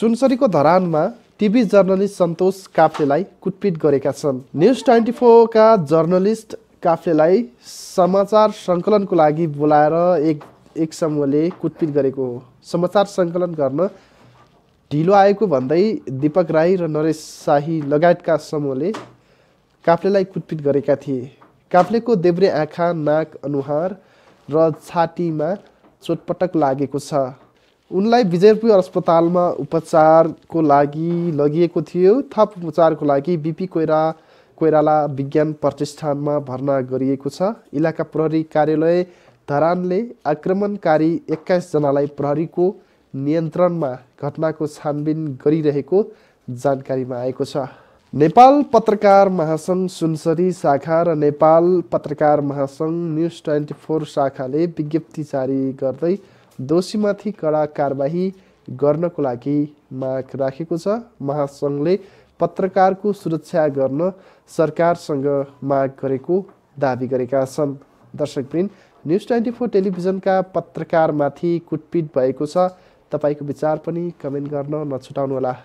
सुनसरीको धरानमा TV journalist सन्तोष काफ्लेलाई कुटपिट गरेका छन् न्युज ट्वेन्टी फोरका जर्नलिस्ट काफ्लेलाई समाचार सङ्कलनको लागि बोलाएर एक एक समूहले कुटपिट गरेको हो समाचार सङ्कलन गर्न ढिलो आएको भन्दै दिपक राई र नरेश शाही लगायतका समूहले काफ्लेलाई कुटपिट गरेका थिए काफ्लेको देब्रे आँखा नाक अनुहार र छातीमा चोटपटक लागेको छ उनलाई विजयपुर अस्पतालमा उपचारको लागि लगिएको थियो थप उपचारको लागि बिपी कोइरा कोइराला विज्ञान प्रतिष्ठानमा भर्ना गरिएको छ इलाका प्रहरी कार्यालय धरानले आक्रमणकारी एक्काइसजनालाई प्रहरीको नियन्त्रणमा घटनाको छानबिन गरिरहेको जानकारीमा आएको छ नेपाल पत्रकार महासङ्घ सुनसरी शाखा र नेपाल पत्रकार महासङ्घ न्युज ट्वेन्टी फोर शाखाले विज्ञप्ति जारी गर्दै दोषीमाथि कडा कारवाही गर्नको लागि माग राखेको छ महासङ्घले पत्रकारको सुरक्षा गर्न सरकारसँग माग गरेको दावी गरेका छन् दर्शकप्रिन न्युज ट्वेन्टी फोर टेलिभिजनका पत्रकारमाथि कुटपिट भएको छ तपाईँको विचार पनि कमेन्ट गर्न नछुटाउनुहोला